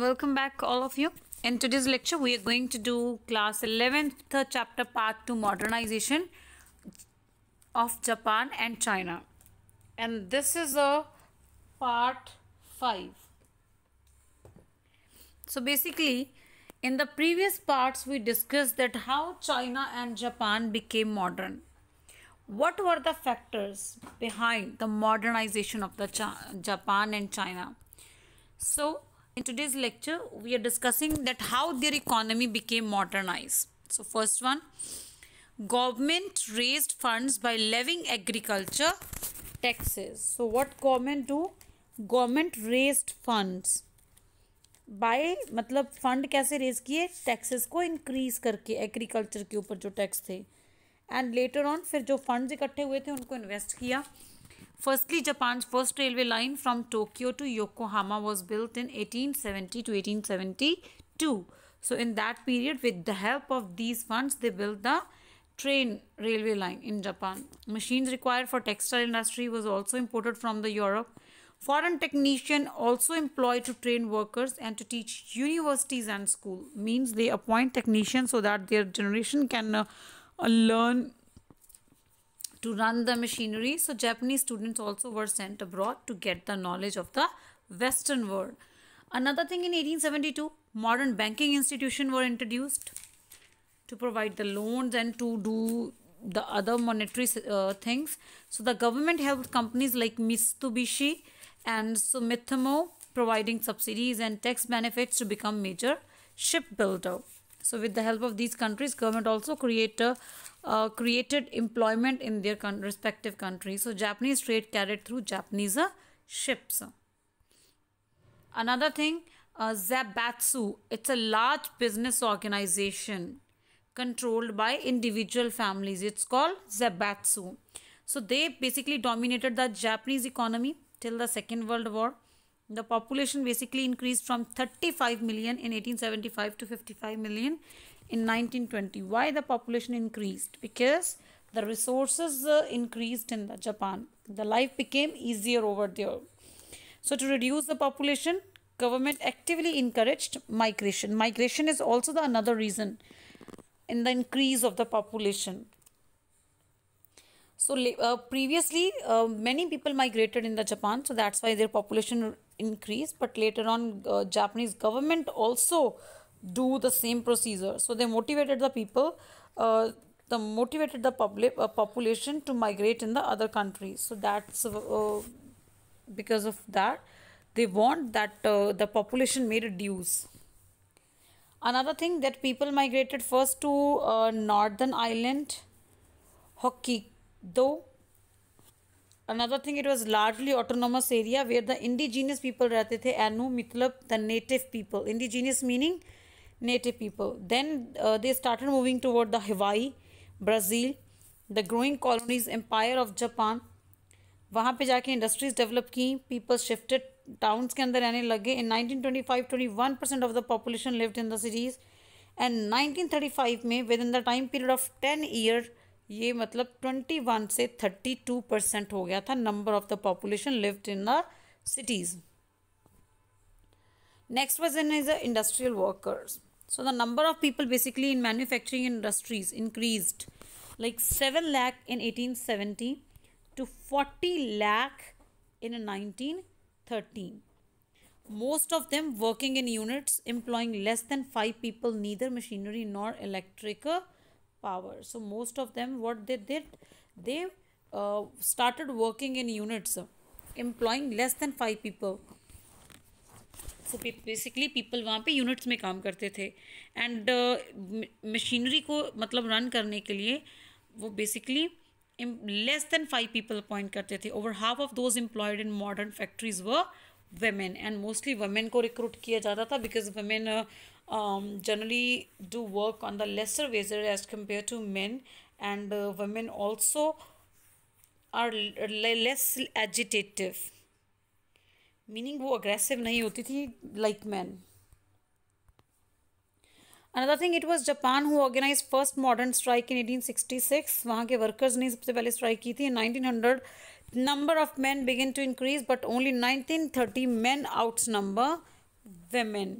welcome back all of you in today's lecture we are going to do class 11th chapter part 2 modernization of japan and china and this is a part 5 so basically in the previous parts we discussed that how china and japan became modern what were the factors behind the modernization of the Ch japan and china so In today's lecture, we are discussing that how their economy became modernized. So first one, government raised funds by levying agriculture taxes. So what government do? Government raised funds. By मतलब fund कैसे raise किए taxes को increase करके agriculture के ऊपर जो tax थे and later on फिर जो फंड्स इकट्ठे हुए थे उनको इन्वेस्ट किया Firstly, Japan's first railway line from Tokyo to Yokohama was built in 1870 to 1872. So in that period, with the help of these funds, they built the train railway line in Japan. Machines required for textile industry was also imported from the Europe. Foreign technician also employed to train workers and to teach universities and school means they appoint technicians so that their generation can uh, uh, learn to run the machinery. So Japanese students also were sent abroad to get the knowledge of the Western world. Another thing in 1872, modern banking institutions were introduced to provide the loans and to do the other monetary uh, things. So the government helped companies like Mitsubishi and Sumitomo providing subsidies and tax benefits to become major shipbuilder. So with the help of these countries, government also create a uh, created employment in their respective countries. So Japanese trade carried through Japanese ships. Another thing, uh, Zabatsu. It's a large business organization controlled by individual families. It's called Zabatsu. So they basically dominated the Japanese economy till the Second World War. The population basically increased from 35 million in 1875 to 55 million in 1920. Why the population increased? Because the resources uh, increased in the Japan. The life became easier over there. So to reduce the population, government actively encouraged migration. Migration is also the another reason in the increase of the population. So uh, previously, uh, many people migrated in the Japan, so that's why their population increased. But later on, uh, Japanese government also do the same procedure so they motivated the people uh, the motivated the public uh, population to migrate in the other countries so that's uh, because of that they want that uh, the population may reduce another thing that people migrated first to uh, northern ireland hokkaido another thing it was largely autonomous area where the indigenous people रहते Anu, Ainu the native people indigenous meaning native people. Then uh, they started moving toward the Hawaii, Brazil, the growing colonies, empire of Japan. वहाँ पे जाके industries develop की people shifted towns के अंदर रहने लगे in 1925 21 percent of the population lived in the cities and 1935 में with in the time period of 10 year ये मतलब 21 से 32 परसेंट हो गया था number of the population lived in the cities Next was in is the industrial workers. So the number of people basically in manufacturing industries increased like 7 lakh in 1870 to 40 lakh in 1913. Most of them working in units employing less than 5 people, neither machinery nor electrical power. So most of them what they did, they uh, started working in units employing less than 5 people so basically people वहाँ पे units में काम करते थे and machinery uh, को मतलब run करने के लिए वो basically less than five people appoint करते थे over half of those employed in modern factories were women and mostly women को रिक्रूट किया जाता था because women generally do work on the lesser wages as compare to man and women also are less agitative meaning वो aggressive नहीं होती थी like man another thing it was Japan who organise first modern strike in eighteen sixty six वहाँ के workers ने सबसे पहले strike की थी nineteen hundred number of man begin to increase but only nineteen thirty man out number women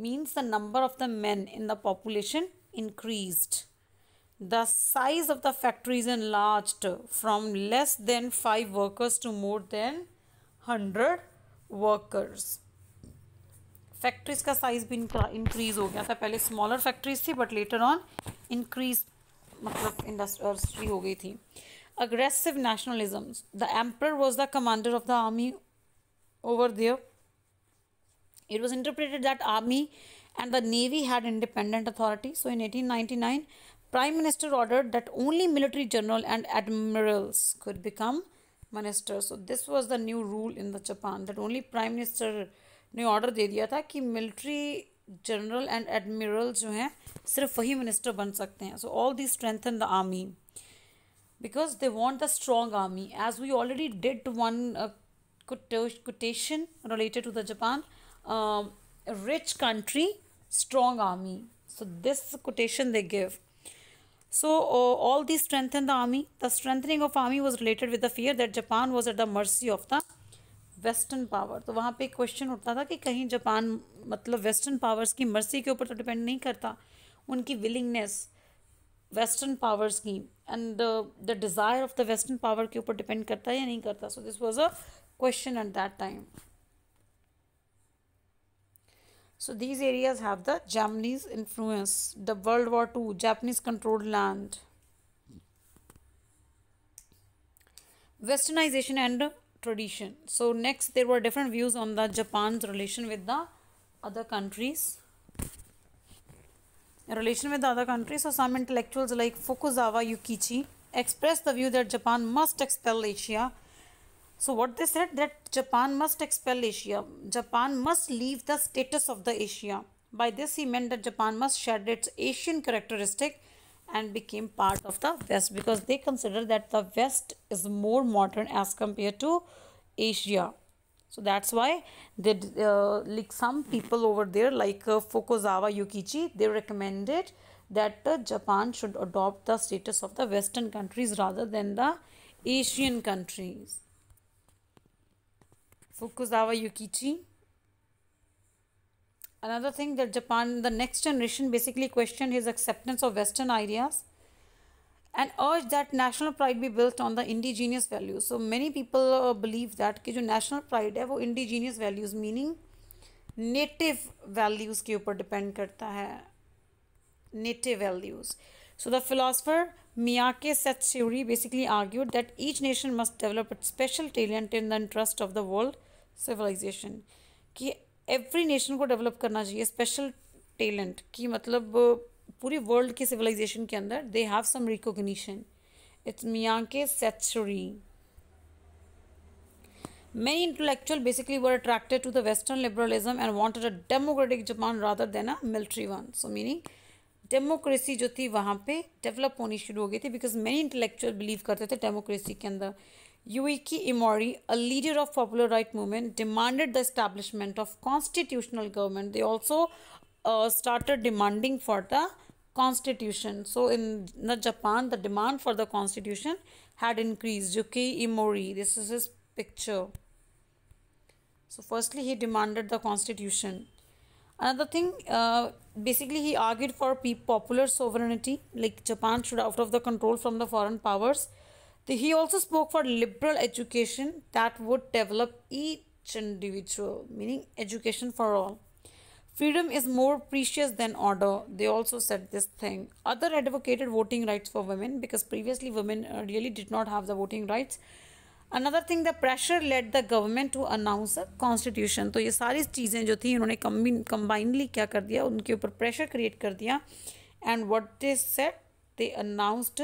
means the number of the man in the population increase the size of the factories in last from less than five workers to more than hundred workers factories का size भी increase हो गया था पहले smaller factories थी but later on increase मतलब industry हो गई थी aggressive nationalism the emperor was the commander of the army over there it was interpreted that army and the navy had independent authority so in 1899 prime minister ordered that only military general and admirals could become minister. So this was the new rule in the Japan that only prime minister new order दे दिया था military general and admiral जो हैं सिर्फ minister बन सकते हैं. So all these strengthen the army because they want a strong army. As we already did one uh, quotation related to the Japan, uh, rich country, strong army. So this quotation they give. So uh, all these strengthened the army. The strengthening of army was related with the fear that Japan was at the mercy of the western power तो वहाँ पे question उठता था कि कहीं Japan मतलब western powers की mercy के ऊपर तो डिपेंड नहीं करता उनकी विलिंगनेस वेस्टर्न पावर्स की and the desire of the western power के ऊपर डिपेंड करता है या नहीं करता so this was a question at that time So these areas have the Japanese influence, the World War II, Japanese controlled land. Westernization and tradition. So next there were different views on the Japan's relation with the other countries. In relation with the other countries, so some intellectuals like Fukuzawa Yukichi expressed the view that Japan must expel Asia so what they said that Japan must expel Asia. Japan must leave the status of the Asia. By this he meant that Japan must shed its Asian characteristic and became part of the West because they consider that the West is more modern as compared to Asia. So that's why they uh, like some people over there like uh, Fukuzawa Yukichi they recommended that uh, Japan should adopt the status of the Western countries rather than the Asian countries. Fukuzawa Yukichi. Another thing that Japan, the next generation, basically questioned his acceptance of Western ideas and urged that national pride be built on the indigenous values. So many people uh, believe that कि जो national pride है वो indigenous values meaning native values के ऊपर depend करता है native values. So the philosopher Miyake Setsuri basically argued that each nation must develop its special talent in the interest of the world civilisation कि every nation को develop करना चाहिए special talent कि मतलब पूरे वर्ल्ड की सिविलाइजेशन के अंदर they have some recognition it's मियाँ के century Many intellectual basically were attracted to the western liberalism and wanted a democratic Japan rather than a military one so meaning democracy जो थी वहाँ पे डेवलप होनी शुरू हो गई थी बिकॉज मैनी इंटलेक्चुअल बिलीव करते थे डेमोक्रेसी के अंदर Yuiki Imori, a leader of popular right movement, demanded the establishment of constitutional government. They also uh, started demanding for the constitution. So in Japan, the demand for the constitution had increased. Yuiki Imori, this is his picture. So firstly, he demanded the constitution. Another thing, uh, basically he argued for popular sovereignty, like Japan should out of the control from the foreign powers he also spoke for liberal education that would develop each individual meaning education for all freedom is more precious than order they also said this thing other advocated voting rights for women because previously women uh, really did not have the voting rights another thing the pressure led the government to announce a constitution so ye sari cheezein jo thi unhone combinedly kya kar diya unke upar pressure create kar and what they said they announced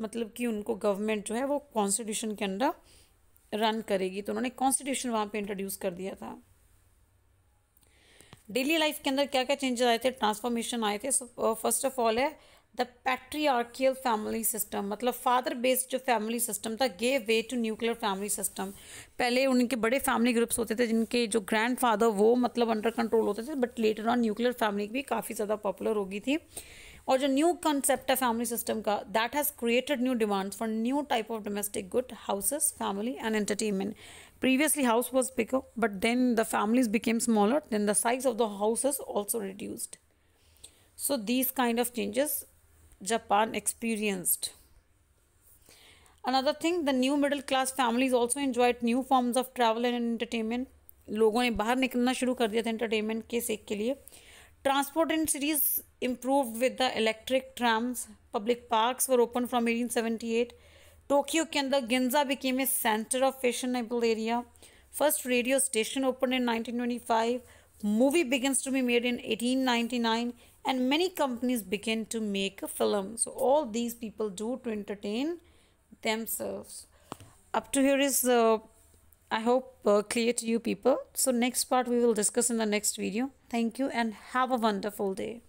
मतलब कि उनको government जो है वो constitution के under run करेगी तो उन्होंने कॉन्स्टिट्यूशन वहाँ पे इंट्रोड्यूस कर दिया था डेली लाइफ के अंदर क्या क्या चेंजेस आए थे ट्रांसफॉर्मेशन आए थे फर्स्ट ऑफ ऑल है द पैट्रियार्कियल फैमिली सिस्टम मतलब फादर बेस्ड जो फैमिली सिस्टम था gave way to nuclear family system पहले उनके बड़े फैमिली ग्रुप्स होते थे जिनके जो ग्रैंड फादर वो मतलब अंडर कंट्रोल होते थे but later on nuclear family भी काफ़ी ज़्यादा पॉपुलर हो गई थी और जो न्यू कंसेप्ट है फैमिली सिस्टम का that has created new demands for new type of domestic good houses family and entertainment previously house was bigger but then the families became smaller then the size of the houses also reduced so these kind of changes japan experienced another thing the new middle class families also enjoyed new forms of travel and entertainment लोगों ने बाहर निकलना शुरू कर दिया था entertainment के सेक के लिए Transport in cities improved with the electric trams. Public parks were opened from 1878. Tokyo के Ginza became a center of fashionable area. First radio station opened in 1925. Movie begins to be made in 1899 and many companies begin to make a film. So all these people do to entertain themselves. Up to here is uh, I hope uh, clear to you people. So next part we will discuss in the next video. Thank you and have a wonderful day.